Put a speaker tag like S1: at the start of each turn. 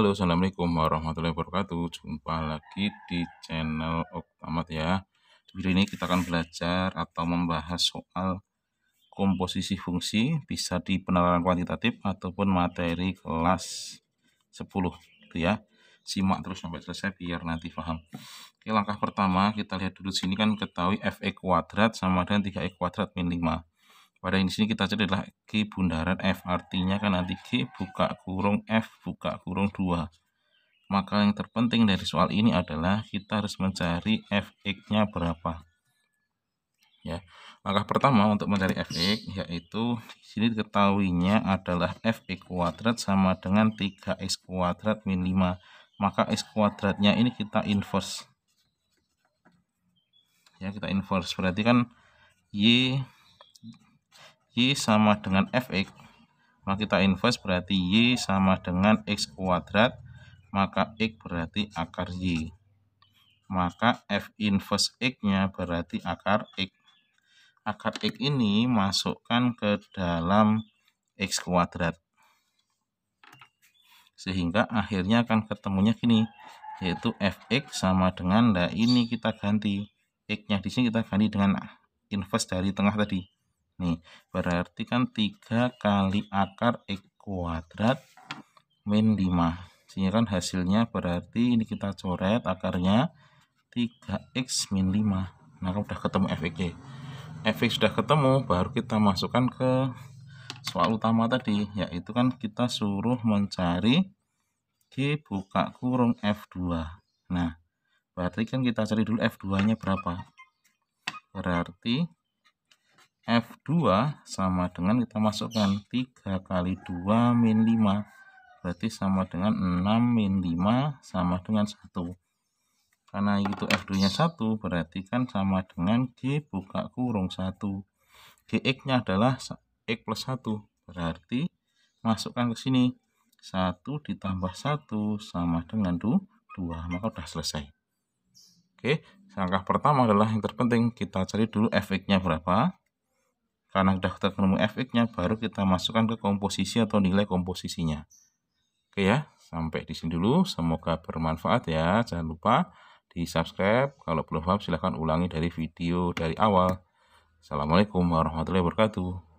S1: Halo, Assalamualaikum warahmatullahi wabarakatuh. Jumpa lagi di channel Oktamat ya. Hari ini kita akan belajar atau membahas soal komposisi fungsi bisa di penalaran kuantitatif ataupun materi kelas 10 gitu ya. Simak terus sampai selesai biar nanti paham. Oke, langkah pertama kita lihat dulu sini kan ketahui f e kuadrat sama dengan 3e kuadrat min 5 pada ini sini kita cari adalah G bundaran F artinya kan nanti G buka kurung F buka kurung 2 maka yang terpenting dari soal ini adalah kita harus mencari Fx nya berapa ya langkah pertama untuk mencari Fx yaitu di sini diketahuinya adalah Fx kuadrat sama dengan 3x kuadrat min 5 maka x kuadratnya ini kita inverse ya kita inverse berarti kan y Y sama dengan Fx maka kita inverse berarti Y sama dengan X kuadrat maka X berarti akar Y maka F inverse X nya berarti akar X akar X ini masukkan ke dalam X kuadrat sehingga akhirnya akan ketemunya gini yaitu fx sama dengan nah ini kita ganti x nya disini kita ganti dengan inverse dari tengah tadi Nih, berarti kan 3 kali akar X kuadrat min 5. Sehingga kan hasilnya berarti ini kita coret akarnya 3X min 5. Nah, kan udah ketemu fx fx sudah ketemu, baru kita masukkan ke soal utama tadi, yaitu kan kita suruh mencari G buka kurung F2. Nah, berarti kan kita cari dulu F2-nya berapa. Berarti F2 sama dengan kita masukkan 3 kali 2 min 5 berarti sama dengan 6 min 5 sama dengan 1 karena itu F2 nya 1 berarti kan sama dengan G buka kurung 1 GX nya adalah X plus 1 berarti masukkan ke sini 1 ditambah 1 sama dengan 2 maka sudah selesai oke langkah pertama adalah yang terpenting kita cari dulu Fx nya berapa karena sudah ketemu efeknya, baru kita masukkan ke komposisi atau nilai komposisinya. Oke ya, sampai di sini dulu. Semoga bermanfaat ya. Jangan lupa di subscribe. Kalau belum paham silahkan ulangi dari video dari awal. Assalamualaikum warahmatullahi wabarakatuh.